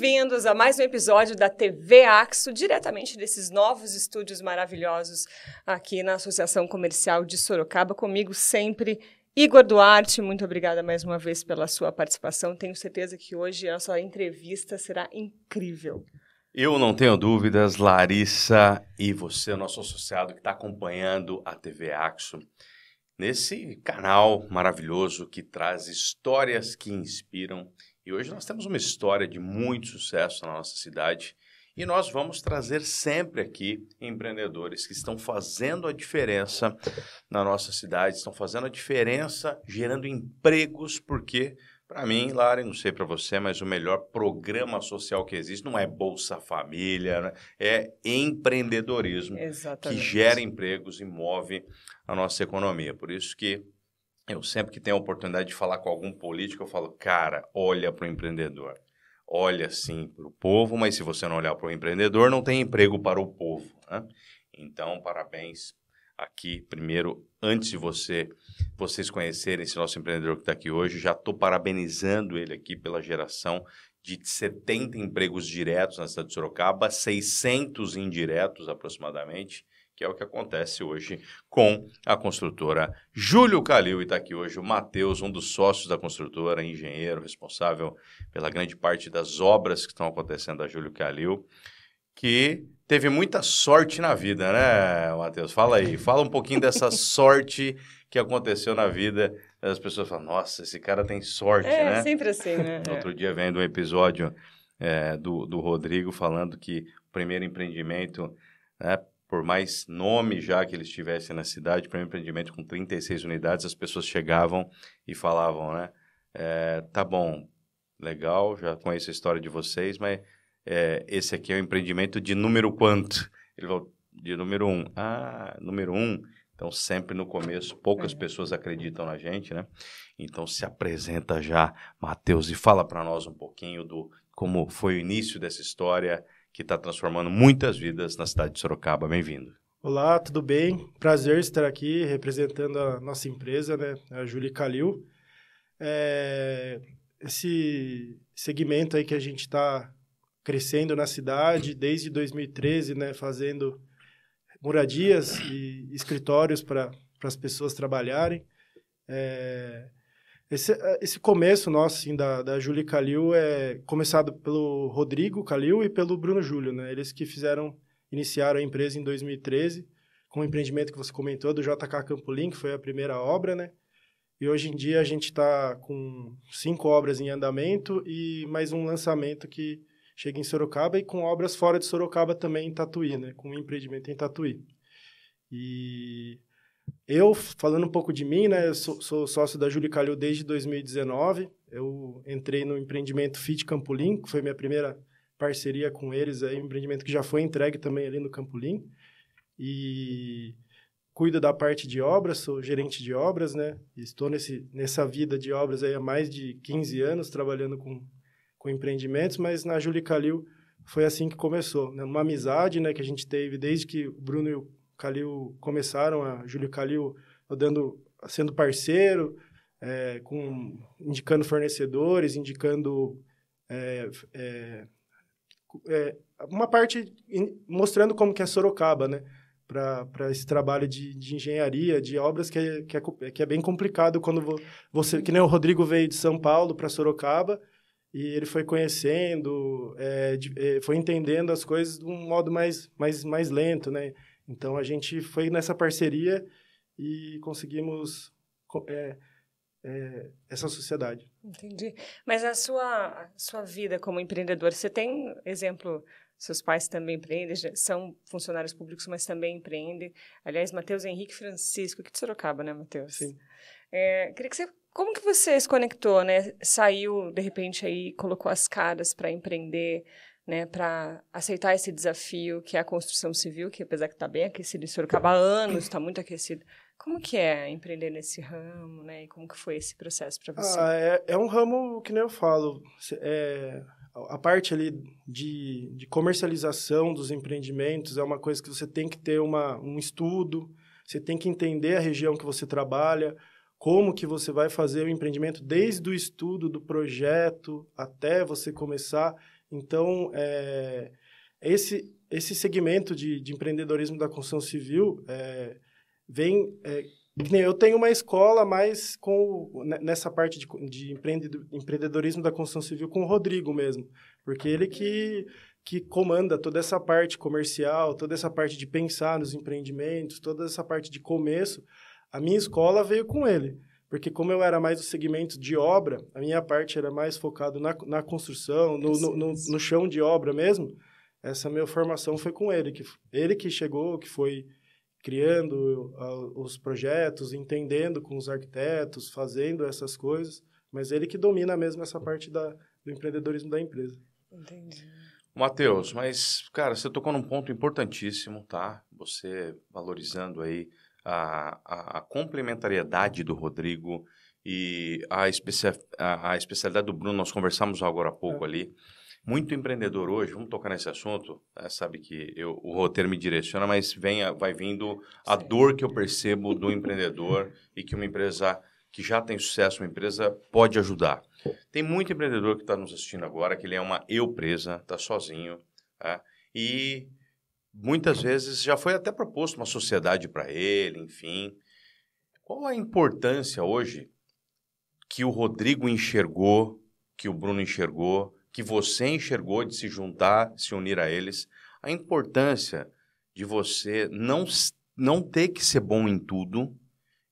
Bem-vindos a mais um episódio da TV Axo, diretamente desses novos estúdios maravilhosos aqui na Associação Comercial de Sorocaba. Comigo sempre, Igor Duarte, muito obrigada mais uma vez pela sua participação. Tenho certeza que hoje a sua entrevista será incrível. Eu não tenho dúvidas, Larissa e você, nosso associado que está acompanhando a TV Axo, nesse canal maravilhoso que traz histórias que inspiram e hoje nós temos uma história de muito sucesso na nossa cidade e nós vamos trazer sempre aqui empreendedores que estão fazendo a diferença na nossa cidade, estão fazendo a diferença, gerando empregos, porque para mim, Lari, não sei para você, mas o melhor programa social que existe não é Bolsa Família, né? é empreendedorismo Exatamente. que gera empregos e move a nossa economia. Por isso que eu sempre que tenho a oportunidade de falar com algum político, eu falo, cara, olha para o empreendedor. Olha, sim, para o povo, mas se você não olhar para o empreendedor, não tem emprego para o povo. Né? Então, parabéns aqui. Primeiro, antes de você, vocês conhecerem esse nosso empreendedor que está aqui hoje, já estou parabenizando ele aqui pela geração de 70 empregos diretos na cidade de Sorocaba, 600 indiretos aproximadamente que é o que acontece hoje com a construtora Júlio Calil. E está aqui hoje o Matheus, um dos sócios da construtora, engenheiro responsável pela grande parte das obras que estão acontecendo da Júlio Calil, que teve muita sorte na vida, né, Matheus? Fala aí, fala um pouquinho dessa sorte que aconteceu na vida. As pessoas falam, nossa, esse cara tem sorte, é, né? É, sempre assim, né? Outro dia vendo um episódio é, do, do Rodrigo falando que o primeiro empreendimento né, por mais nome já que eles tivessem na cidade, para um empreendimento com 36 unidades, as pessoas chegavam e falavam, né? É, tá bom, legal, já conheço a história de vocês, mas é, esse aqui é o um empreendimento de número quanto? Ele falou, de número um. Ah, número um. Então, sempre no começo, poucas é. pessoas acreditam na gente, né? Então, se apresenta já, Matheus, e fala para nós um pouquinho do como foi o início dessa história, que está transformando muitas vidas na cidade de Sorocaba. Bem-vindo. Olá, tudo bem? Prazer estar aqui representando a nossa empresa, né? É a Júlia Calil. É... Esse segmento aí que a gente está crescendo na cidade desde 2013, né? fazendo moradias e escritórios para as pessoas trabalharem. É, esse, eh, esse começo nosso, assim, da, da Júlia Calil é começado pelo Rodrigo Calil e pelo Bruno Júlio, né? Eles que fizeram, iniciaram a empresa em 2013, com o empreendimento que você comentou, do JK Campolim, que foi a primeira obra, né? E hoje em dia a gente está com cinco obras em andamento e mais um lançamento que chega em Sorocaba e com obras fora de Sorocaba também em Tatuí, né? Com um empreendimento em Tatuí. E eu, falando um pouco de mim, né? Eu sou, sou sócio da Júlio Calil desde 2019. Eu entrei no empreendimento Fit Campolim, que foi minha primeira parceria com eles. aí um empreendimento que já foi entregue também ali no Campolim. E cuido da parte de obras, sou gerente de obras, né? Estou nesse, nessa vida de obras aí há mais de 15 anos, trabalhando com, com empreendimentos, mas na Júlio Calil foi assim que começou, né? Uma amizade, né, que a gente teve desde que o Bruno Calil começaram, a Júlio Calil dando, sendo parceiro, é, com, indicando fornecedores, indicando é, é, é uma parte in, mostrando como que é Sorocaba, né? Para esse trabalho de, de, engenharia, de obras que, é, que, é, que é bem complicado quando você... Que nem o Rodrigo veio de São Paulo para Sorocaba e ele foi conhecendo, é, de, foi entendendo as coisas de um modo mais, mais, mais lento, né? Então a gente foi nessa parceria e conseguimos é, é, essa sociedade. Entendi. Mas a sua, a sua vida como empreendedor, você tem exemplo? Seus pais também empreendem, são funcionários públicos, mas também empreendem. Aliás, Matheus Henrique Francisco, aqui de Sorocaba, né, Matheus? Sim. É, queria que você como que você se conectou, né? Saiu de repente aí, colocou as caras para empreender né, para aceitar esse desafio que é a construção civil, que apesar que está bem aquecido em Sorocaba há anos, está muito aquecido. Como que é empreender nesse ramo, né, e como que foi esse processo para você? Ah, é, é, um ramo que nem eu falo, é, a parte ali de, de, comercialização dos empreendimentos é uma coisa que você tem que ter uma, um estudo, você tem que entender a região que você trabalha, como que você vai fazer o empreendimento desde o estudo do projeto até você começar então, é, esse, esse segmento de, de empreendedorismo da construção civil é, vem... É, eu tenho uma escola mais com, né, nessa parte de, de empreendedorismo da construção civil com o Rodrigo mesmo, porque ele que que comanda toda essa parte comercial, toda essa parte de pensar nos empreendimentos, toda essa parte de começo. A minha escola veio com ele. Porque como eu era mais o segmento de obra, a minha parte era mais focado na, na construção, no, no, no, no chão de obra mesmo. Essa minha formação foi com ele, que ele que chegou, que foi criando uh, os projetos, entendendo com os arquitetos, fazendo essas coisas, mas ele que domina mesmo essa parte da, do empreendedorismo da empresa. Entendi. Matheus, mas, cara, você tocou num ponto importantíssimo, tá? Você valorizando aí a, a, a complementariedade do Rodrigo e a, especia, a, a, especialidade do Bruno, nós conversamos agora há pouco é. ali. Muito empreendedor hoje, vamos tocar nesse assunto, é, sabe que eu, o roteiro me direciona, mas vem a, vai vindo a Sim. dor que eu percebo do empreendedor e que uma empresa que já tem sucesso, uma empresa pode ajudar. Tem muito empreendedor que está nos assistindo agora, que ele é uma eu presa, está sozinho, tá? e muitas vezes já foi até proposto uma sociedade para ele, enfim. Qual a importância hoje que o Rodrigo enxergou, que o Bruno enxergou, que você enxergou de se juntar, se unir a eles? A importância de você não, não ter que ser bom em tudo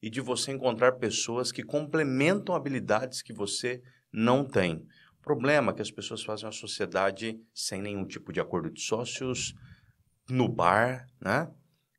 e de você encontrar pessoas que complementam habilidades que você não tem. O problema é que as pessoas fazem uma sociedade sem nenhum tipo de acordo de sócios, no bar, né?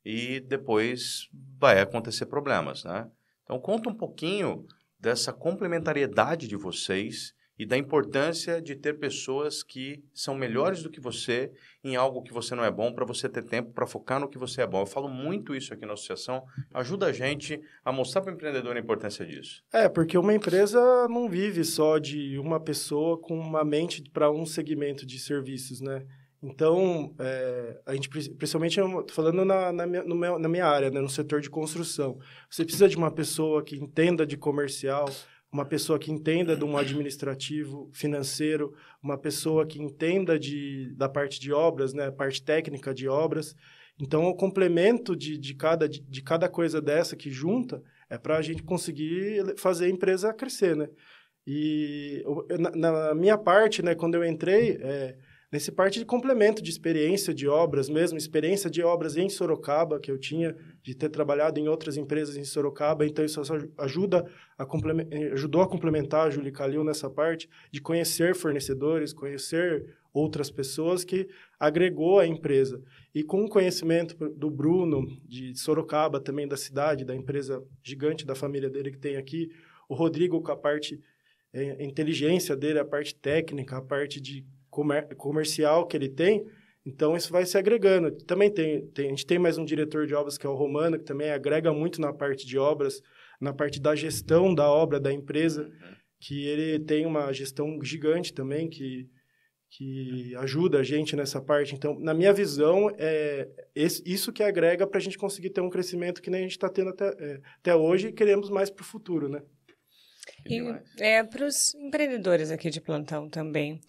E depois vai acontecer problemas, né? Então conta um pouquinho dessa complementariedade de vocês e da importância de ter pessoas que são melhores do que você em algo que você não é bom para você ter tempo para focar no que você é bom. Eu falo muito isso aqui na associação, ajuda a gente a mostrar para o empreendedor a importância disso. É, porque uma empresa não vive só de uma pessoa com uma mente para um segmento de serviços, né? Então, é, a gente, principalmente, falando na, na, minha, meu, na minha área, né, no setor de construção, você precisa de uma pessoa que entenda de comercial, uma pessoa que entenda de um administrativo financeiro, uma pessoa que entenda de, da parte de obras, né, parte técnica de obras. Então, o complemento de, de, cada, de, de cada coisa dessa que junta é para a gente conseguir fazer a empresa crescer, né? E eu, na, na, minha parte, né, quando eu entrei... É, Nesse parte de complemento de experiência de obras mesmo, experiência de obras em Sorocaba, que eu tinha, de ter trabalhado em outras empresas em Sorocaba, então isso ajuda a eh, ajudou a complementar a Julie Calil nessa parte, de conhecer fornecedores, conhecer outras pessoas que agregou a empresa. E com o conhecimento do Bruno, de Sorocaba, também da cidade, da empresa gigante da família dele que tem aqui, o Rodrigo com a parte eh, inteligência dele, a parte técnica, a parte de comer, comercial que ele tem. Então, isso vai se agregando. Também tem, tem, a gente tem mais um diretor de obras que é o Romano, que também agrega muito na parte de obras, na parte da gestão da obra da empresa, uhum. que ele tem uma gestão gigante também, que, que ajuda a gente nessa parte. Então, na minha visão, é esse, isso que agrega para a gente conseguir ter um crescimento que nem a gente está tendo até, é, até hoje e queremos mais para o futuro, né? E é, para os empreendedores aqui de plantão também,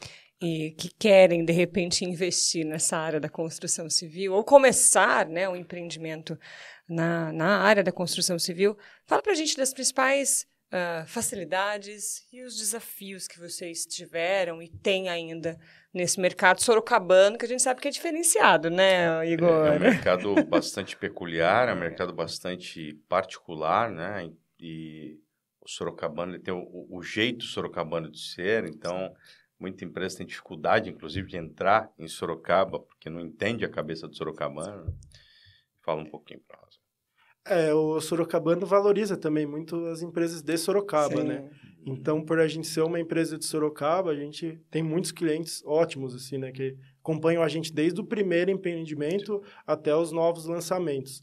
e que querem, de repente, investir nessa área da construção civil ou começar né, um empreendimento na, na área da construção civil, fala para a gente das principais uh, facilidades e os desafios que vocês tiveram e têm ainda nesse mercado sorocabano, que a gente sabe que é diferenciado, né, é, é Igor? É, é um mercado bastante peculiar, é um mercado bastante particular, né? E o sorocabano ele tem o, o jeito sorocabano de ser, então... Sim Muita empresa tem dificuldade, inclusive, de entrar em Sorocaba, porque não entende a cabeça do sorocabano. Fala um pouquinho para nós. É, o sorocabano valoriza também muito as empresas de Sorocaba, Sim. né? Então, por a gente ser uma empresa de Sorocaba, a gente tem muitos clientes ótimos, assim, né? Que acompanham a gente desde o primeiro empreendimento até os novos lançamentos.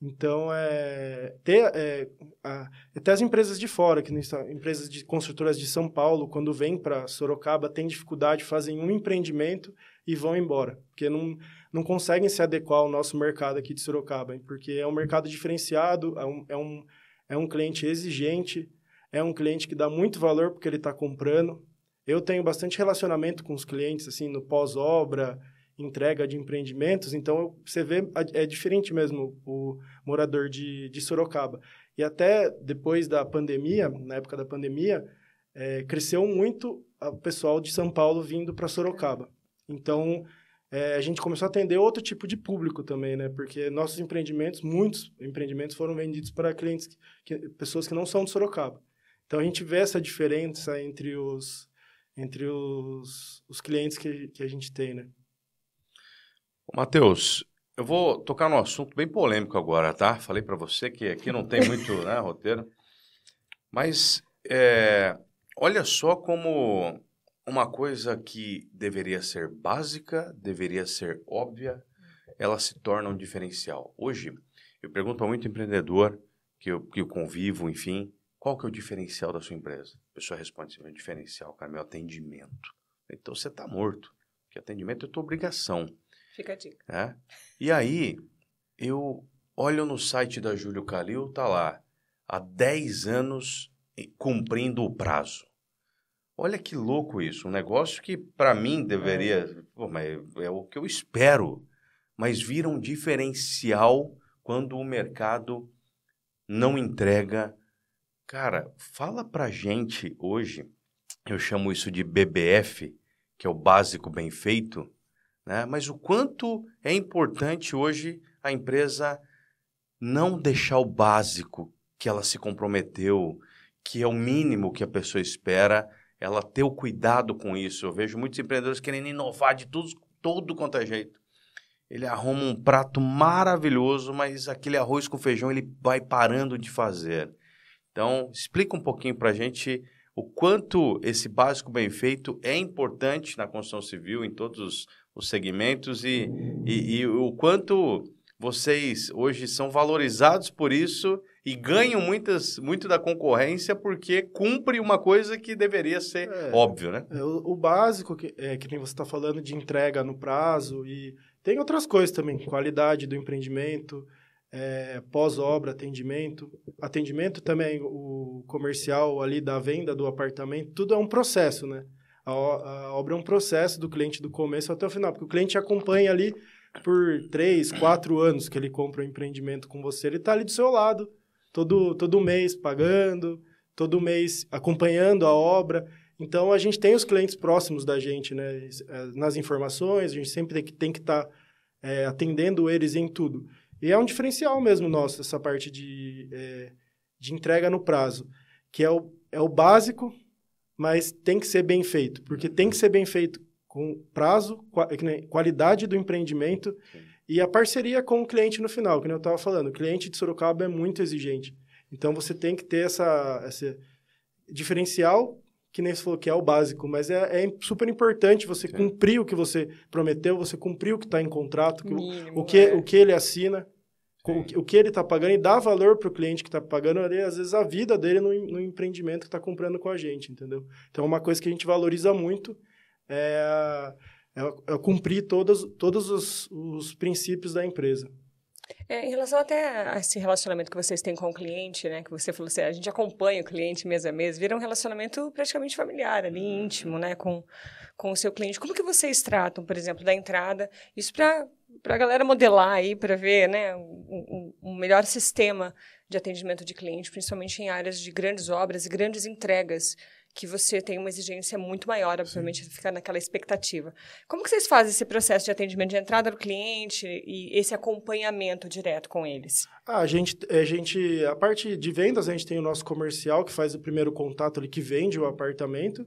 Então, é, ter, é, a, até as empresas de fora, que estão, empresas de construtoras de São Paulo, quando vêm para Sorocaba, têm dificuldade, fazem um empreendimento e vão embora, porque não, não conseguem se adequar ao nosso mercado aqui de Sorocaba, porque é um mercado diferenciado, é um, é um, é um cliente exigente, é um cliente que dá muito valor porque ele está comprando. Eu tenho bastante relacionamento com os clientes, assim, no pós-obra, entrega de empreendimentos, então você vê, é diferente mesmo o morador de, de Sorocaba. E até depois da pandemia, na época da pandemia, é, cresceu muito o pessoal de São Paulo vindo para Sorocaba. Então, é, a gente começou a atender outro tipo de público também, né? Porque nossos empreendimentos, muitos empreendimentos foram vendidos para clientes, que, que, pessoas que não são de Sorocaba. Então, a gente vê essa diferença entre os, entre os, os clientes que, que a gente tem, né? Matheus, eu vou tocar num assunto bem polêmico agora, tá? Falei para você que aqui não tem muito né, roteiro. Mas é, olha só como uma coisa que deveria ser básica, deveria ser óbvia, ela se torna um diferencial. Hoje, eu pergunto a muito empreendedor que eu, que eu convivo, enfim, qual que é o diferencial da sua empresa? A pessoa responde assim, o diferencial, cara, é meu atendimento. Então, você está morto. Porque atendimento é tua obrigação. Fica a dica. É? E aí, eu olho no site da Júlio Calil, tá lá, há 10 anos cumprindo o prazo. Olha que louco isso, um negócio que para mim deveria, é. Pô, mas é o que eu espero, mas vira um diferencial quando o mercado não entrega. Cara, fala pra gente hoje, eu chamo isso de BBF, que é o básico bem feito, né? Mas o quanto é importante hoje a empresa não deixar o básico que ela se comprometeu, que é o mínimo que a pessoa espera, ela ter o cuidado com isso. Eu vejo muitos empreendedores querendo inovar de tudo, todo quanto é jeito. Ele arruma um prato maravilhoso, mas aquele arroz com feijão ele vai parando de fazer. Então, explica um pouquinho para a gente o quanto esse básico bem feito é importante na construção civil, em todos os os segmentos e, e, e o quanto vocês hoje são valorizados por isso e ganham muitas, muito da concorrência porque cumpre uma coisa que deveria ser é, óbvio, né? É, o, básico, que, é, que nem você está falando, de entrega no prazo e tem outras coisas também, qualidade do empreendimento, é, pós-obra, atendimento. Atendimento também, o comercial ali da venda do apartamento, tudo é um processo, né? A, a obra é um processo do cliente do começo até o final, porque o cliente acompanha ali por três, quatro anos que ele compra o um empreendimento com você, ele está ali do seu lado, todo, todo mês pagando, todo mês acompanhando a obra. Então, a gente tem os clientes próximos da gente, né? É, nas informações, a gente sempre tem que estar tem que tá, é, atendendo eles em tudo. E é um diferencial mesmo nosso, essa parte de, é, de entrega no prazo, que é o, é o básico mas tem que ser bem feito, porque tem que ser bem feito com prazo, qualidade do empreendimento e a parceria com o cliente no final, que eu estava falando. O cliente de Sorocaba é muito exigente. Então você tem que ter essa, esse diferencial que nem você falou que é o básico, mas é, é super importante você Sim. cumprir o que você prometeu, você cumprir o que está em contrato, que, Mínimo, o, que, é. o que ele assina com o que ele está pagando e dá valor para o cliente que está pagando, ali, às vezes, a vida dele no, no empreendimento que está comprando com a gente, entendeu? Então, é uma coisa que a gente valoriza muito é, é, é cumprir todos, todos os, os princípios da empresa. É, em relação até a esse relacionamento que vocês têm com o cliente, né, que você falou, assim, ah, a gente acompanha o cliente mês a mês, vira um relacionamento praticamente familiar, ali íntimo, né, com, com o seu cliente. Como que vocês tratam, por exemplo, da entrada, isso para para a galera modelar aí, para ver né, um, um, melhor sistema de atendimento de cliente, principalmente em áreas de grandes obras e grandes entregas, que você tem uma exigência muito maior, obviamente, Sim. ficar naquela expectativa. Como que vocês fazem esse processo de atendimento de entrada do cliente e esse acompanhamento direto com eles? Ah, a gente, a gente, a parte de vendas, a gente tem o nosso comercial que faz o primeiro contato ali, que vende o apartamento.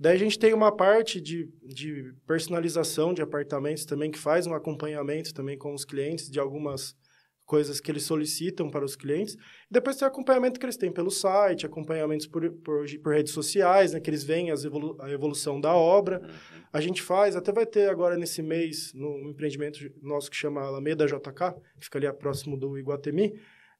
Daí a gente tem uma parte de, de personalização de apartamentos também, que faz um acompanhamento também com os clientes de algumas coisas que eles solicitam para os clientes. E depois tem o acompanhamento que eles têm pelo site, acompanhamentos por, por, por redes sociais, né, que eles veem as evolu a evolução da obra. Uhum. A gente faz, até vai ter agora nesse mês, num empreendimento nosso que chama Alameda JK, que fica ali próximo do Iguatemi,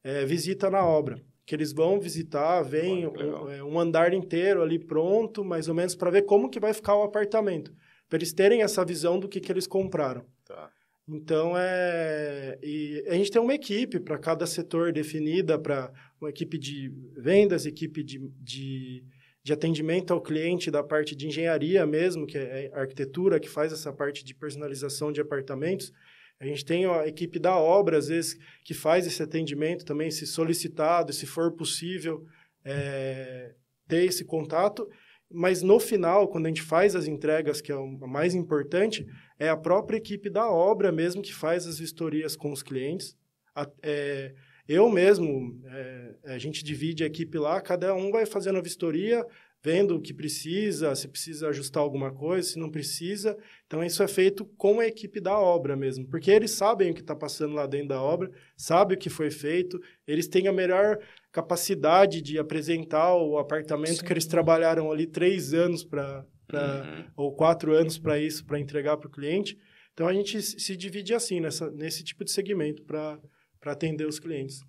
é, visita na obra que eles vão visitar, vem Olha, um, é, um, andar inteiro ali pronto, mais ou menos, para ver como que vai ficar o apartamento, para eles terem essa visão do que, que eles compraram. Tá. Então, é, e a gente tem uma equipe para cada setor definida, para uma equipe de vendas, equipe de, de, de, atendimento ao cliente da parte de engenharia mesmo, que é a arquitetura que faz essa parte de personalização de apartamentos, a gente tem a equipe da obra, às vezes, que faz esse atendimento também, se solicitado, se for possível, é, ter esse contato. Mas no final, quando a gente faz as entregas, que é o mais importante, é a própria equipe da obra mesmo que faz as vistorias com os clientes. A, é, eu mesmo, é, a gente divide a equipe lá, cada um vai fazendo a vistoria, vendo o que precisa, se precisa ajustar alguma coisa, se não precisa. Então, isso é feito com a equipe da obra mesmo, porque eles sabem o que está passando lá dentro da obra, sabem o que foi feito, eles têm a melhor capacidade de apresentar o apartamento Sim. que eles trabalharam ali três anos para. Uhum. ou quatro anos para isso, para entregar para o cliente. Então, a gente se divide assim, nessa, nesse tipo de segmento para atender os clientes.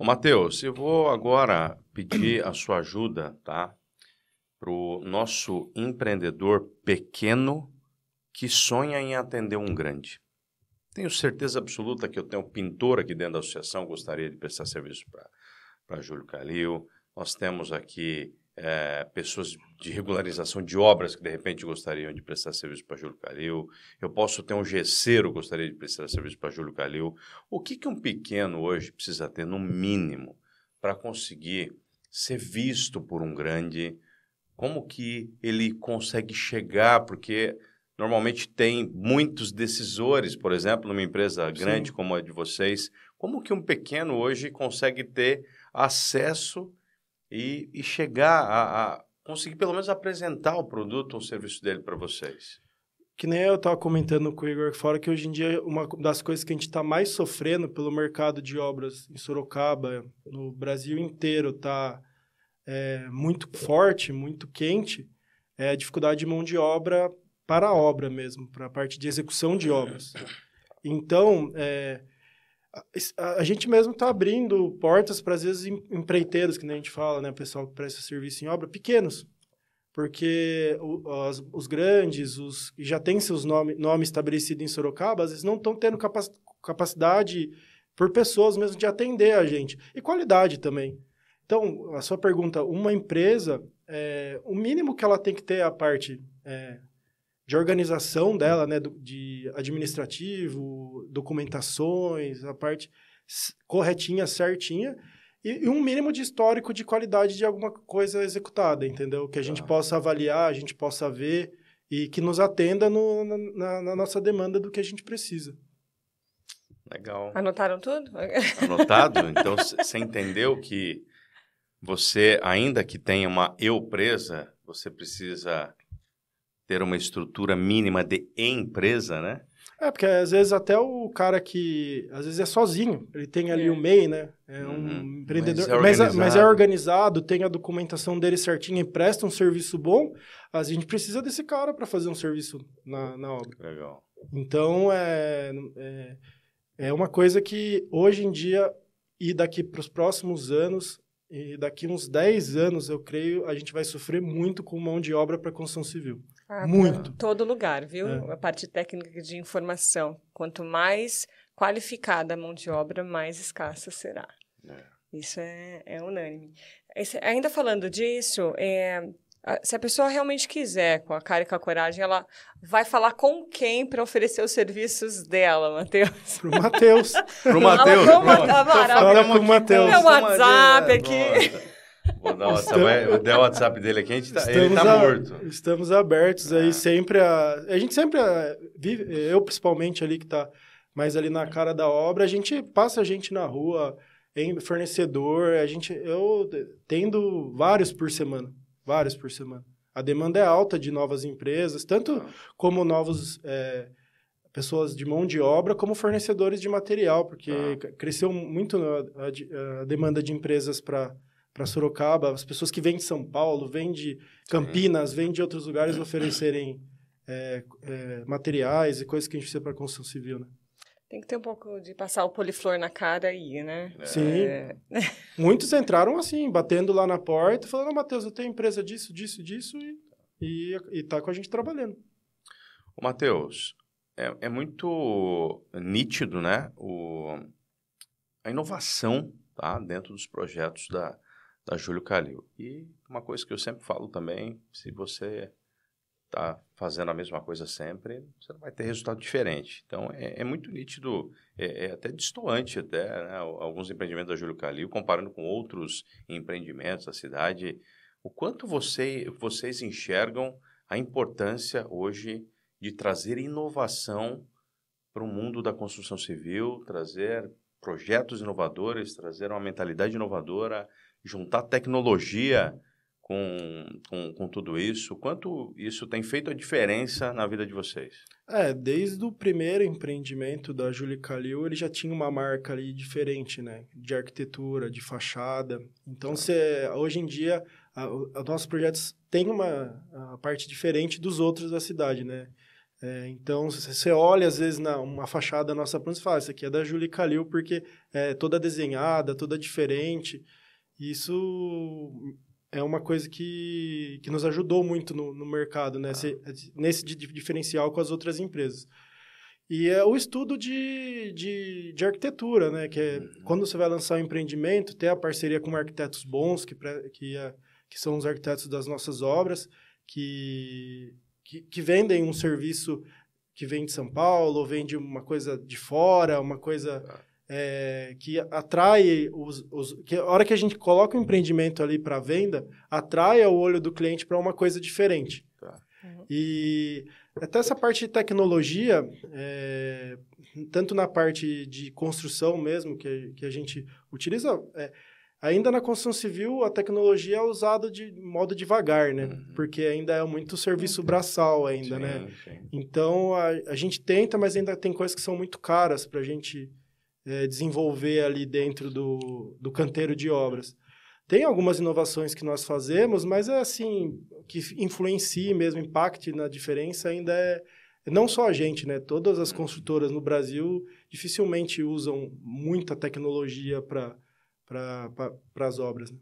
Matheus, eu vou agora pedir a sua ajuda, tá? Para o nosso empreendedor pequeno que sonha em atender um grande. Tenho certeza absoluta que eu tenho um pintor aqui dentro da associação, gostaria de prestar serviço para Júlio Calil. Nós temos aqui é, pessoas de regularização de obras que de repente gostariam de prestar serviço para Júlio Calil. Eu posso ter um gesseiro gostaria de prestar serviço para Júlio Calil. O que, que um pequeno hoje precisa ter, no mínimo, para conseguir ser visto por um grande? Como que ele consegue chegar? Porque normalmente tem muitos decisores, por exemplo, numa empresa grande Sim. como a de vocês. Como que um pequeno hoje consegue ter acesso e, e chegar a, a conseguir pelo menos apresentar o produto ou serviço dele para vocês? que nem eu estava comentando com o Igor fora, que hoje em dia uma das coisas que a gente está mais sofrendo pelo mercado de obras em Sorocaba, no Brasil inteiro, está é, muito forte, muito quente, é a dificuldade de mão de obra para a obra mesmo, para a parte de execução de obras. Então, é, a, a, gente mesmo está abrindo portas para, às vezes, empreiteiros, que nem a gente fala, né, pessoal que presta serviço em obra, pequenos, porque os, os grandes, os que já têm seus nome, nome estabelecido em Sorocaba, às vezes não estão tendo capac, capacidade por pessoas mesmo de atender a gente. E qualidade também. Então, a sua pergunta, uma empresa, é, o mínimo que ela tem que ter é a parte é, de organização dela, né, de administrativo, documentações, a parte corretinha, certinha, e, e um mínimo de histórico de qualidade de alguma coisa executada, entendeu? Que a gente ah. possa avaliar, a gente possa ver e que nos atenda no, na, na nossa demanda do que a gente precisa. Legal. Anotaram tudo? Anotado? Então, você entendeu que você, ainda que tenha uma eu presa, você precisa ter uma estrutura mínima de empresa, né? É, porque às vezes até o cara que. Às vezes é sozinho, ele tem ali o é. um MEI, né? É um uhum. empreendedor. Mas é, mas, é, mas é, organizado, tem a documentação dele certinha e presta um serviço bom. A gente precisa desse cara para fazer um serviço na, na obra. Legal. Então, é, é, é uma coisa que hoje em dia e daqui para os próximos anos e daqui uns 10 anos, eu creio, a gente vai sofrer muito com mão de obra para construção civil. Ah, muito. Tá. Todo lugar, viu? É. A parte técnica de informação. Quanto mais qualificada a mão de obra, mais escassa será. É. Isso é, é unânime. Esse, ainda falando disso, é, se a pessoa realmente quiser, com a cara e com a coragem, ela vai falar com quem para oferecer os serviços dela, Matheus? Pro Matheus. pro Matheus. Fala com o Matheus. Meu WhatsApp aqui. Nossa, o WhatsApp, der o WhatsApp dele aqui, a gente tá, ele tá a, morto. Estamos abertos aí é. sempre a... A gente sempre a, vive, eu principalmente ali que tá mais ali na cara da obra, a gente passa a gente na rua, em fornecedor, a gente... Eu tendo vários por semana vários por semana. A demanda é alta de novas empresas, tanto ah. como novos é, pessoas de mão de obra, como fornecedores de material, porque ah. cresceu muito a, a, a, demanda de empresas para para Sorocaba, as pessoas que vêm de São Paulo, vêm de Campinas, vêm de outros lugares oferecerem é, é, materiais e coisas que a gente precisa para construção civil, né? Tem que ter um pouco de passar o poliflor na cara aí, né? É. Sim. É... Muitos entraram assim, batendo lá na porta, falando, Matheus, eu tenho empresa disso, disso, disso, e, e, e tá com a gente trabalhando. O Matheus, é, é muito nítido, né? O, a inovação tá? dentro dos projetos da, da Júlio Calil. E uma coisa que eu sempre falo também, se você está fazendo a mesma coisa sempre, você não vai ter resultado diferente. Então, é, é muito nítido, é, é até distoante até, né? alguns empreendimentos da Júlio Calil, comparando com outros empreendimentos da cidade, o quanto você, vocês enxergam a importância hoje de trazer inovação para o mundo da construção civil, trazer projetos inovadores, trazer uma mentalidade inovadora, juntar tecnologia com, com, com tudo isso? Quanto isso tem feito a diferença na vida de vocês? É, desde o primeiro empreendimento da Julie Calil, ele já tinha uma marca ali diferente, né? De arquitetura, de fachada. Então, você, tá. hoje em dia, os nossos projetos têm uma a parte diferente dos outros da cidade, né? É, então, você olha, às vezes, na, uma fachada nossa você fala, isso aqui é da Julie Calil, porque é toda desenhada, toda diferente. Isso é uma coisa que, que nos ajudou muito no, no mercado, né? Ah. nesse diferencial com as outras empresas. E é o estudo de, de, de arquitetura, né? Que é, uhum. quando você vai lançar um empreendimento, ter a parceria com arquitetos bons, que, que, é, que são os arquitetos das nossas obras, que, que, que vendem um serviço que vem de São Paulo, ou vende uma coisa de fora, uma coisa... Ah é, que atrai os, os, que a hora que a gente coloca o empreendimento ali para venda atrai o olho do cliente para uma coisa diferente tá. uhum. e até essa parte de tecnologia é, tanto na parte de construção mesmo que, que a gente utiliza é, ainda na construção civil a tecnologia é usada de modo devagar né uhum. porque ainda é muito serviço braçal ainda sim, né sim. então a, a gente tenta mas ainda tem coisas que são muito caras para a gente é, desenvolver ali dentro do, do canteiro de obras. Tem algumas inovações que nós fazemos, mas é assim, que influencie mesmo, impacte na diferença ainda é não só a gente, né? Todas as construtoras no Brasil dificilmente usam muita tecnologia para pra, pra, as obras. Né?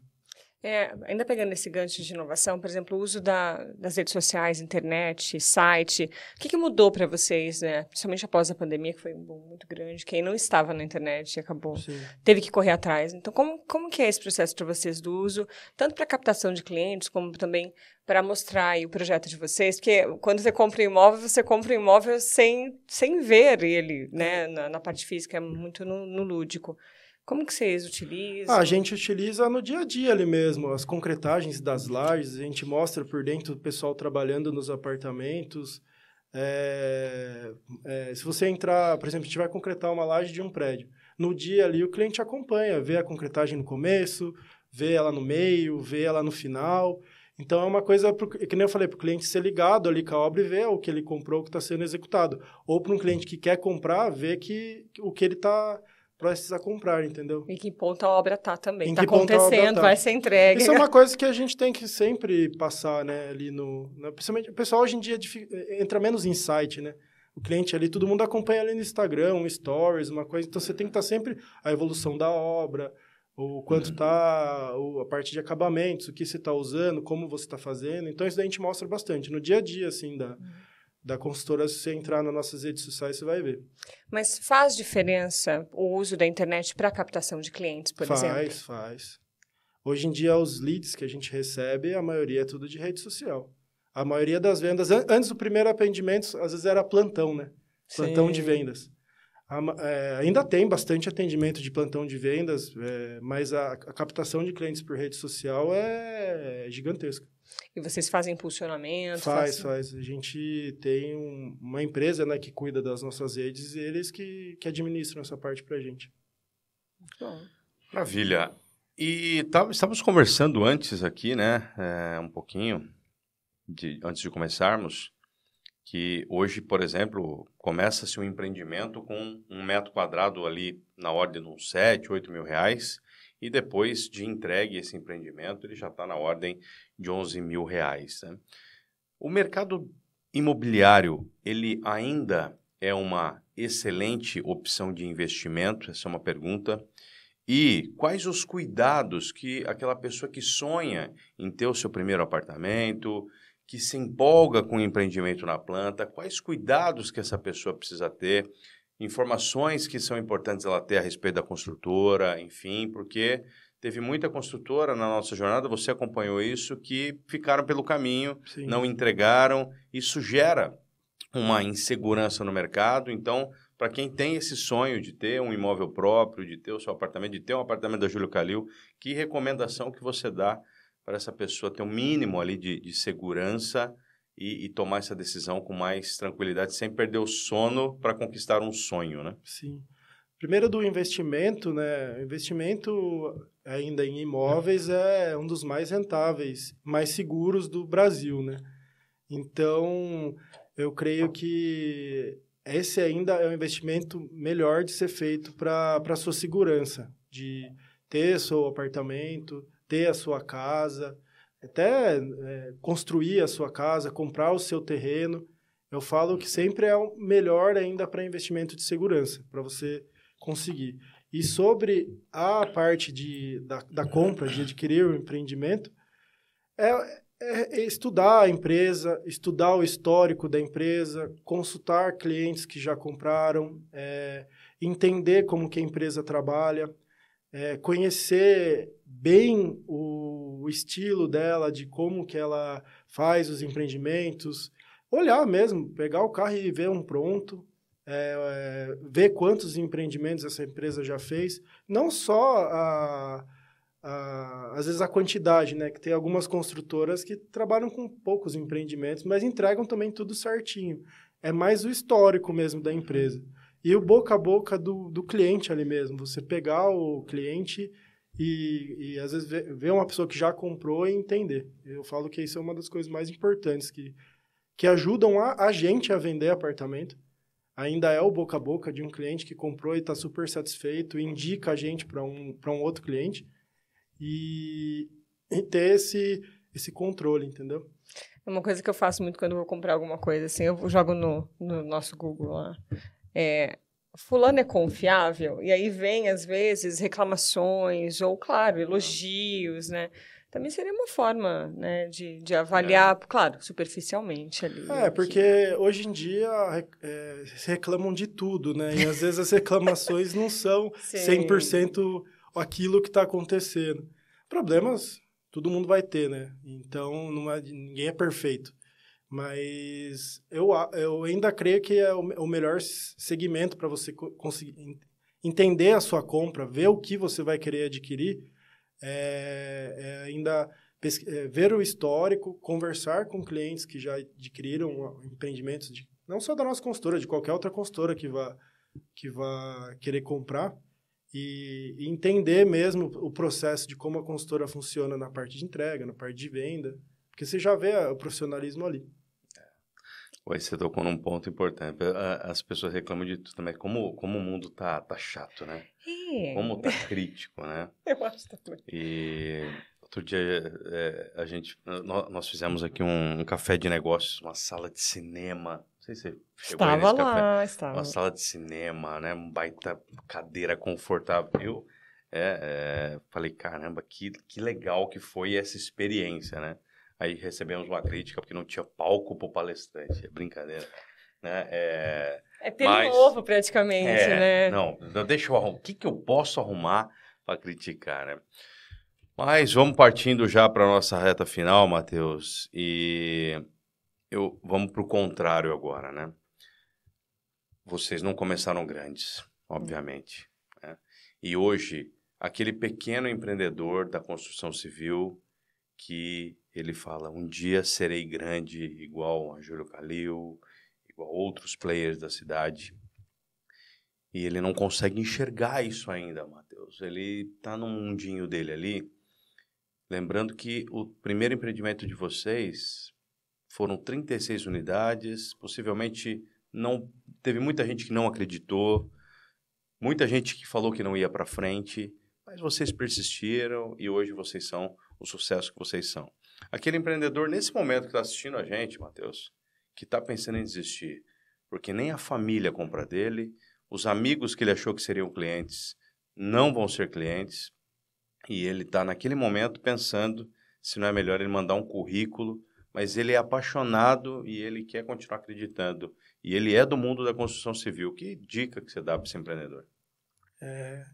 É, ainda pegando esse gancho de inovação, por exemplo, o uso da, das redes sociais, internet, site, o que, que mudou para vocês, né? Principalmente após a pandemia, que foi um boom muito grande, quem não estava na internet acabou, Sim. teve que correr atrás. Então, como, como que é esse processo para vocês do uso, tanto para captação de clientes, como também para mostrar o projeto de vocês? Porque quando você compra um imóvel, você compra um imóvel sem, sem ver ele, né? É. Na, na parte física, é muito no, no lúdico. Como que vocês utilizam? Ah, a gente utiliza no dia a dia ali mesmo, as concretagens das lajes, a gente mostra por dentro o pessoal trabalhando nos apartamentos. É, é, se você entrar, por exemplo, a gente vai concretar uma laje de um prédio. No dia ali o cliente acompanha, vê a concretagem no começo, vê ela no meio, vê ela no final. Então é uma coisa pro, que nem eu falei para o cliente ser ligado ali com a obra e ver o que ele comprou, o que está sendo executado, ou para um cliente que quer comprar ver que o que ele está precisa a comprar, entendeu? Em que ponto a obra tá também, em tá acontecendo, tá. vai ser entregue. Isso é uma coisa que a gente tem que sempre passar, né, ali no... no né, principalmente, o pessoal hoje em dia entra menos em site, né? O cliente ali, todo mundo acompanha ali no Instagram, um stories, uma coisa, então você tem que estar tá sempre a evolução da obra, o quanto uhum. tá o, a parte de acabamentos, o que você está usando, como você está fazendo, então isso daí a gente mostra bastante, no dia a dia, assim, da... Uhum da consultora, se você entrar nas nossas redes sociais, você vai ver. Mas faz diferença o uso da internet para captação de clientes, por faz, exemplo? Faz, faz. Hoje em dia, os leads que a gente recebe, a maioria é tudo de rede social. A maioria das vendas, an antes do primeiro atendimento, às vezes era plantão, né? Plantão Sim. de vendas. É, ainda tem bastante atendimento de plantão de vendas, é, mas a, a, captação de clientes por rede social é gigantesca. E vocês fazem impulsionamento? Faz, faz. A gente tem um, uma empresa né, que cuida das nossas redes e eles que, que administram essa parte para a gente. Bom. Maravilha. E tá, estávamos conversando antes aqui, né, é, um pouquinho, de, antes de começarmos, que hoje, por exemplo, começa-se um empreendimento com um metro quadrado ali na ordem de uns 7, 8 mil reais, e depois de entregue esse empreendimento, ele já está na ordem de 11 mil reais. Né? O mercado imobiliário, ele ainda é uma excelente opção de investimento? Essa é uma pergunta. E quais os cuidados que aquela pessoa que sonha em ter o seu primeiro apartamento, que se empolga com o empreendimento na planta, quais cuidados que essa pessoa precisa ter, informações que são importantes ela ter a respeito da construtora, enfim, porque teve muita construtora na nossa jornada, você acompanhou isso, que ficaram pelo caminho, Sim. não entregaram. Isso gera uma insegurança no mercado. Então, para quem tem esse sonho de ter um imóvel próprio, de ter o seu apartamento, de ter um apartamento da Júlio Calil, que recomendação que você dá para essa pessoa ter um mínimo ali de, de segurança e, e, tomar essa decisão com mais tranquilidade, sem perder o sono para conquistar um sonho, né? Sim. Primeiro do investimento, né? O investimento ainda em imóveis é um dos mais rentáveis, mais seguros do Brasil, né? Então, eu creio que esse ainda é o investimento melhor de ser feito para a sua segurança, de ter seu apartamento, ter a sua casa, até é, construir a sua casa, comprar o seu terreno. Eu falo que sempre é o melhor ainda para investimento de segurança, para você conseguir. E sobre a parte de, da, da compra, de adquirir o empreendimento, é, é, é estudar a empresa, estudar o histórico da empresa, consultar clientes que já compraram, é, entender como que a empresa trabalha, é, conhecer bem o, o estilo dela, de como que ela faz os empreendimentos, olhar mesmo, pegar o carro e ver um pronto, é, é, ver quantos empreendimentos essa empresa já fez, não só a, a, às vezes a quantidade, né? Que tem algumas construtoras que trabalham com poucos empreendimentos, mas entregam também tudo certinho. É mais o histórico mesmo da empresa. E o boca a boca do, do cliente ali mesmo, você pegar o cliente e, e às vezes ver, ver uma pessoa que já comprou e entender. Eu falo que isso é uma das coisas mais importantes que, que ajudam a, a gente a vender apartamento. Ainda é o boca a boca de um cliente que comprou e está super satisfeito, indica a gente para um, um outro cliente e, e ter esse, esse controle, entendeu? É uma coisa que eu faço muito quando eu vou comprar alguma coisa, assim, eu jogo no, no nosso Google lá. É, fulano é confiável? E aí vem, às vezes, reclamações ou, claro, elogios, né? Também seria uma forma né, de, de é. avaliar, é. claro, superficialmente ali. É, aqui. Né, porque hoje em dia é, reclamam de tudo, né? E às vezes as reclamações não são Sim. 100% aquilo que está acontecendo. Problemas todo mundo vai ter, né? Então, não é, ninguém é perfeito. Mas eu, eu ainda creio que é o, o melhor segmento para você co conseguir entender a sua compra, ver o que você vai querer adquirir, é, é ainda é, ver o histórico, conversar com clientes que já adquiriram empreendimentos, de, não só da nossa consultora, de qualquer outra consultora que vá, que vá querer comprar, e, e entender mesmo o processo de como a consultora funciona na parte de entrega, na parte de venda, porque você já vê o profissionalismo ali você tocou num ponto importante. As pessoas reclamam de tudo também. Como, como o mundo tá, tá chato, né? É. Como tá crítico, né? Eu acho que tá E outro dia é, a gente, nós, fizemos aqui um, um, café de negócios, uma sala de cinema. Não sei se você estava lá, café. estava. Uma sala de cinema, né? Um baita cadeira confortável. Eu é, é falei, caramba, que, que legal que foi essa experiência, né? Aí recebemos uma crítica porque não tinha palco para o palestrante. É brincadeira. Né? É, é pelo mas, praticamente, é, né? Não, deixa eu arrumar. O que, que eu posso arrumar para criticar, né? Mas vamos partindo já para a nossa reta final, Matheus. E eu, vamos para o contrário agora, né? Vocês não começaram grandes, obviamente. Né? E hoje, aquele pequeno empreendedor da construção civil que ele fala: Um dia serei grande, igual a Júlio Calil, igual a outros players da cidade. E ele não consegue enxergar isso ainda, Matheus. Ele está no mundinho dele ali. Lembrando que o primeiro empreendimento de vocês foram 36 unidades, possivelmente não teve muita gente que não acreditou, muita gente que falou que não ia para frente, mas vocês persistiram e hoje vocês são o sucesso que vocês são. Aquele empreendedor, nesse momento que está assistindo a gente, Matheus, que está pensando em desistir, porque nem a família compra dele, os amigos que ele achou que seriam clientes não vão ser clientes, e ele está naquele momento pensando se não é melhor ele mandar um currículo, mas ele é apaixonado e ele quer continuar acreditando. E ele é do mundo da construção civil. Que dica que você dá para esse empreendedor? É,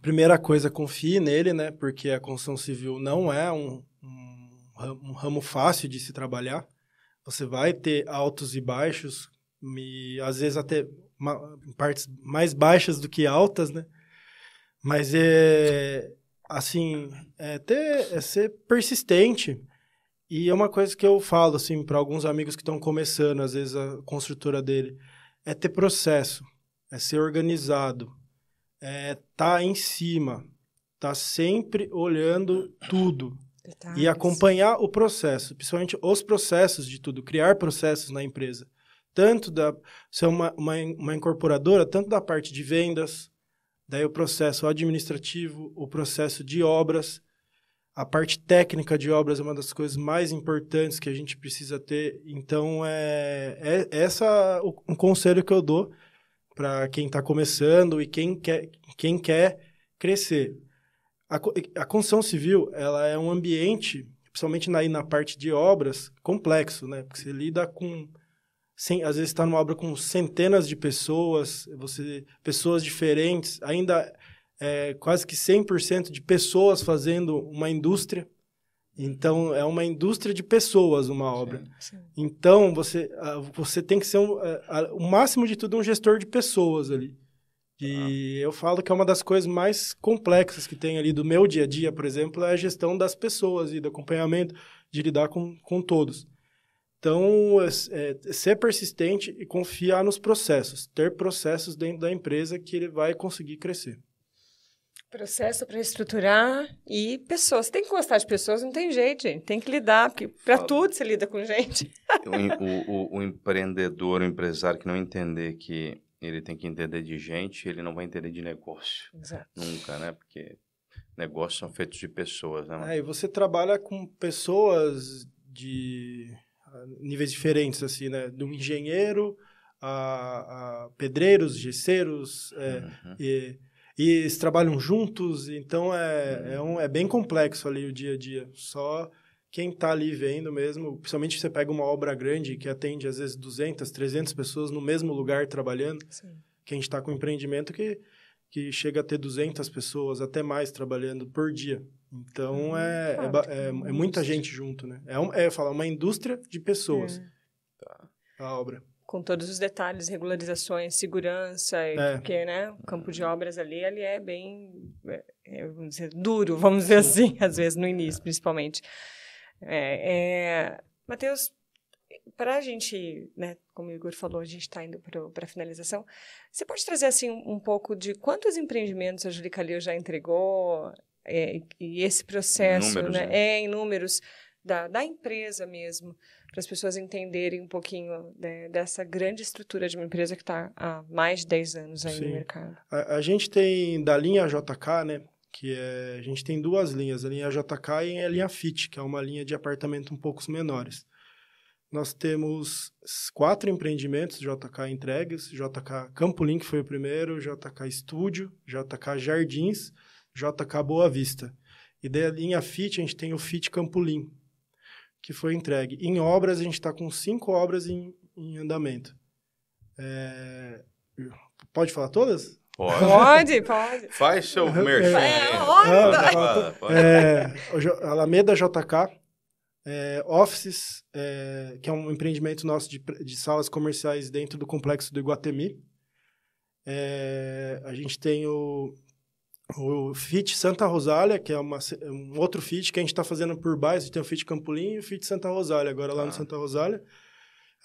primeira coisa, confie nele, né? Porque a construção civil não é um, um um ramo fácil de se trabalhar. Você vai ter altos e baixos, e às vezes até partes mais baixas do que altas, né? Mas é assim, é ter é ser persistente. E é uma coisa que eu falo assim para alguns amigos que estão começando, às vezes a construtora dele, é ter processo, é ser organizado, é tá em cima, tá sempre olhando tudo. E acompanhar o processo, principalmente os processos de tudo, criar processos na empresa. Tanto da. ser uma, uma, uma incorporadora, tanto da parte de vendas, daí o processo administrativo, o processo de obras. A parte técnica de obras é uma das coisas mais importantes que a gente precisa ter. Então, é, é essa o, um conselho que eu dou para quem está começando e quem quer, quem quer crescer. A, a construção civil, ela é um ambiente, principalmente na, na parte de obras, complexo, né? Porque você lida com... Sem, às vezes está numa obra com centenas de pessoas, você pessoas diferentes, ainda é, quase que 100% de pessoas fazendo uma indústria. Então, é uma indústria de pessoas uma obra. Sim, sim. Então, você, você tem que ser, um, o máximo de tudo, um gestor de pessoas ali. E ah. eu falo que é uma das coisas mais complexas que tem ali do meu dia a dia, por exemplo, é a gestão das pessoas e do acompanhamento, de lidar com, com todos. Então, é, ser persistente e confiar nos processos, ter processos dentro da empresa que ele vai conseguir crescer. Processo para estruturar e pessoas. Tem que gostar de pessoas, não tem jeito, gente. Tem que lidar, porque para tudo se lida com gente. o, o, o empreendedor, o empresário que não entender que ele tem que entender de gente, ele não vai entender de negócio. Exato. Nunca, né? Porque negócios são feitos de pessoas, né? É, e você trabalha com pessoas de ah, níveis diferentes, assim, né? Do engenheiro a, a pedreiros, gesseiros, é, uhum. e, e, eles trabalham juntos, então é, uhum. é, um, é bem complexo ali o dia a dia. Só quem está ali vendo mesmo, principalmente você pega uma obra grande que atende às vezes 200, 300 pessoas no mesmo lugar trabalhando, Sim. que a gente está com um empreendimento que, que chega a ter 200 pessoas, até mais, trabalhando por dia. Então, hum, é, claro, é, é, é, muita gente junto, né? É, um, é falar, é uma indústria de pessoas, é. tá. a obra. Com todos os detalhes, regularizações, segurança, é. porque, né, o campo de uhum. obras ali, ele é bem, vamos dizer, duro, vamos dizer Sim. assim, às vezes, no início, principalmente. É, é... Matheus, para a gente, né, como o Igor falou, a gente está indo para a finalização. Você pode trazer assim um pouco de quantos empreendimentos a Julie já entregou é, e esse processo, números, né? né? é em números da, da empresa mesmo, para as pessoas entenderem um pouquinho né, dessa grande estrutura de uma empresa que está há mais de 10 anos aí Sim. no mercado. A, a, gente tem da linha JK, né, que é, a gente tem duas linhas, a linha JK e a linha FIT, que é uma linha de apartamento um pouco menores. Nós temos quatro empreendimentos JK entregues, JK Campo Link foi o primeiro, JK Estúdio, JK Jardins, JK Boa Vista. E da linha FIT, a gente tem o FIT Campolim, que foi entregue. Em obras, a gente está com cinco obras em, em andamento. É... Pode falar todas? Pode. Pode, pode. Faz seu é, merchan. É, ah, pode. É, é, é Alameda JK, é, Offices, é, que é um empreendimento nosso de, de, salas comerciais dentro do complexo do Iguatemi. É, a gente tem o, o FIT Santa Rosália, que é uma, um outro FIT que a gente está fazendo por baixo. A gente tem o FIT Campolim e o FIT Santa Rosália, agora lá ah. no Santa Rosália.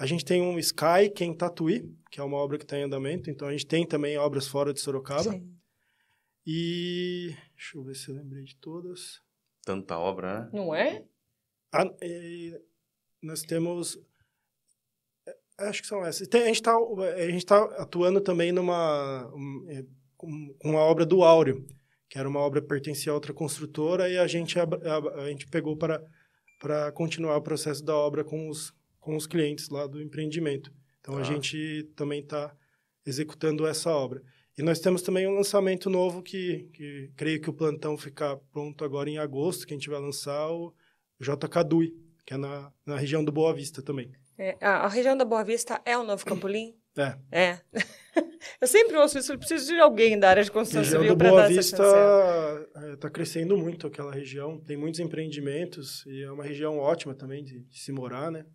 A gente tem um Sky, que é em Tatuí, que é uma obra que está em andamento. Então, a gente tem também obras fora de Sorocaba. Sim. E... Deixa eu ver se eu lembrei de todas. Tanta obra, né? Não é? Ah, nós temos... É, acho que são essas. Tem, a gente está tá atuando também numa... Um, é, uma obra do Áureo, que era uma obra pertencia a outra construtora, e a gente, a, a, a gente pegou para, para continuar o processo da obra com os com os clientes lá do empreendimento. Então a tá. gente também está executando essa obra. E nós temos também um lançamento novo que, que creio que o plantão ficar pronto agora em agosto, que a gente vai lançar o JKDUI, que é na, na região do Boa Vista também. É, a, a, região da Boa Vista é o Novo Campolim? É. É. Eu sempre ouço isso, eu preciso de alguém da área de construção civil para dar Vista, Boa Vista está é, tá crescendo muito aquela região, tem muitos empreendimentos e é uma região ótima também de, de se morar, né?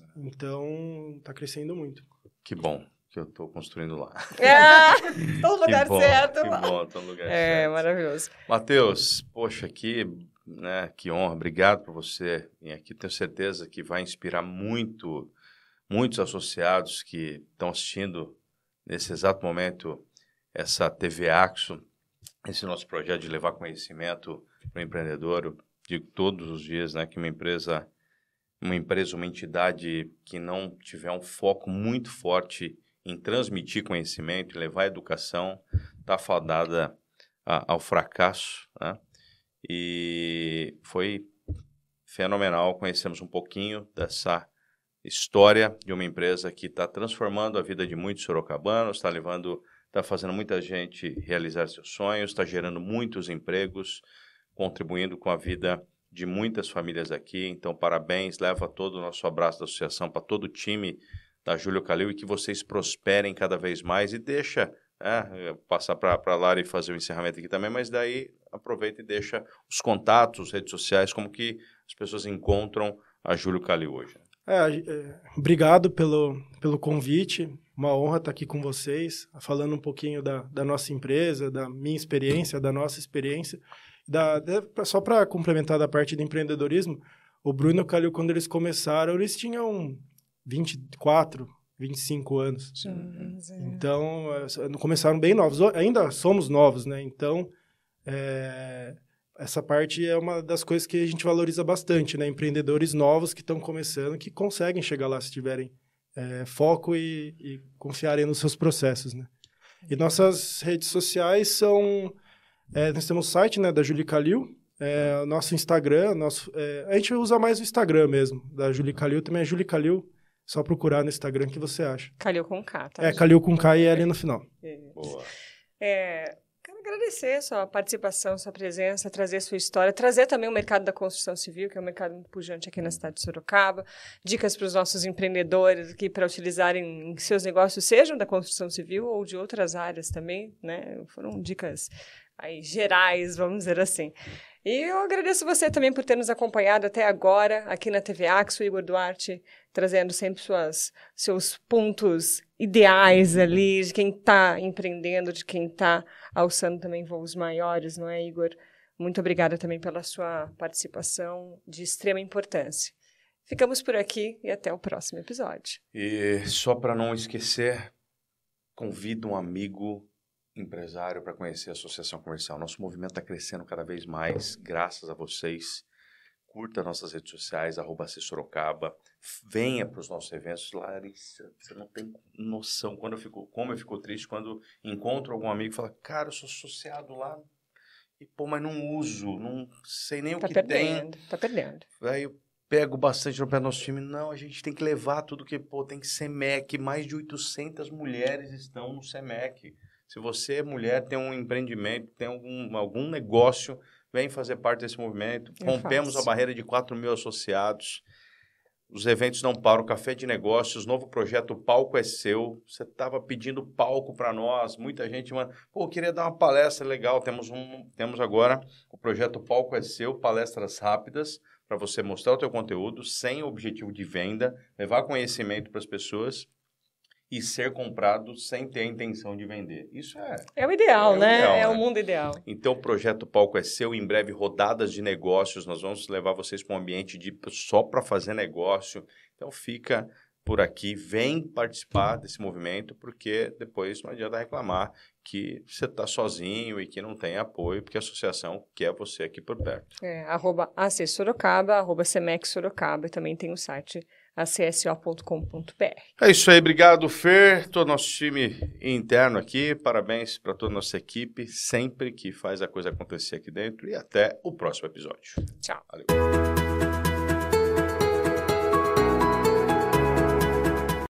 É. Então, está crescendo muito. Que bom que eu estou construindo lá. É, estou ah, no lugar bom, certo. Que bom, estou no lugar é, certo. É, maravilhoso. Matheus, poxa, que, né, que honra. Obrigado por você vir aqui. Tenho certeza que vai inspirar muito, muitos associados que estão assistindo nesse exato momento essa TV Axo, esse nosso projeto de levar conhecimento para o empreendedor. Eu digo todos os dias né, que uma empresa uma empresa, uma entidade que não tiver um foco muito forte em transmitir conhecimento, em levar educação, está fadada a, ao fracasso. Né? E foi fenomenal. Conhecemos um pouquinho dessa história de uma empresa que está transformando a vida de muitos sorocabanos, está levando, está fazendo muita gente realizar seus sonhos, está gerando muitos empregos, contribuindo com a vida de muitas famílias aqui. Então, parabéns, leva todo o nosso abraço da associação para todo o time da Júlio Calil e que vocês prosperem cada vez mais e deixa é, passar para a Lara e fazer o encerramento aqui também, mas daí aproveita e deixa os contatos, redes sociais, como que as pessoas encontram a Júlio Calil hoje. É, é, obrigado pelo, pelo convite, uma honra estar tá aqui com vocês, falando um pouquinho da, da nossa empresa, da minha experiência, da nossa experiência. Da, da, só para complementar da parte do empreendedorismo, o Bruno e o Calil, quando eles começaram, eles tinham 24, 25 anos. É. Então, é, começaram bem novos. Ainda somos novos, né? Então, é, essa parte é uma das coisas que a gente valoriza bastante, né? Empreendedores novos que estão começando, que conseguem chegar lá se tiverem é, foco e, e confiarem nos seus processos, né? E nossas redes sociais são é, nós temos o site né, da Julie Calil, é, nosso Instagram, nosso, é, a gente usa mais o Instagram mesmo, da Julie Calil, também é Julie Calil, só procurar no Instagram que você acha. Calil com K, tá? É, Calil com K e ali no final. É. Boa. É, quero agradecer sua participação, sua presença, trazer sua história, trazer também o mercado da construção civil, que é um mercado muito pujante aqui na cidade de Sorocaba, dicas para os nossos empreendedores aqui para utilizarem seus negócios, sejam da construção civil ou de outras áreas também, né? Foram dicas aí, gerais, vamos dizer assim. E eu agradeço você também por ter nos acompanhado até agora aqui na TV Axo, Igor Duarte, trazendo sempre suas, seus pontos ideais uhum. ali, de quem está empreendendo, de quem está alçando também voos maiores, não é, Igor? Muito obrigada também pela sua participação de extrema importância. Ficamos por aqui e até o próximo episódio. E só para não esquecer, convido um amigo empresário para conhecer a Associação Comercial. Nosso movimento está crescendo cada vez mais, graças a vocês. Curta nossas redes sociais, arroba Sorocaba. Venha para os nossos eventos. Larissa, você não tem noção quando eu fico, como eu fico triste quando encontro algum amigo e fala, cara, eu sou associado lá e, pô, mas não uso, não sei nem tá o que perdendo, tem. Tá perdendo, Aí eu pego bastante no pé do nosso time. Não, a gente tem que levar tudo que, pô, tem SEMEC. Mais de 800 mulheres estão no SEMEC. Se você é mulher, tem um empreendimento, tem algum, algum negócio, vem fazer parte desse movimento. Rompemos a barreira de 4 mil associados. Os eventos não param, café de negócios, novo projeto Palco é Seu. Você estava pedindo palco para nós, muita gente manda. Pô, queria dar uma palestra legal. Temos, um, temos agora o projeto Palco é Seu, palestras rápidas, para você mostrar o teu conteúdo sem objetivo de venda, levar conhecimento para as pessoas e ser comprado sem ter a intenção de vender. Isso é. É o ideal, é né? O ideal, é né? o mundo ideal. Então, o projeto Palco é seu. Em breve, rodadas de negócios. Nós vamos levar vocês para um ambiente de só para fazer negócio. Então, fica por aqui, vem participar desse movimento, porque depois não adianta reclamar que você está sozinho e que não tem apoio, porque a associação quer você aqui por perto. É, arroba acsorocaba, arroba e também tem o site a cso.com.br. É isso aí, obrigado, Fer, todo nosso time interno aqui. Parabéns para toda a nossa equipe, sempre que faz a coisa acontecer aqui dentro. E até o próximo episódio. Tchau. Valeu.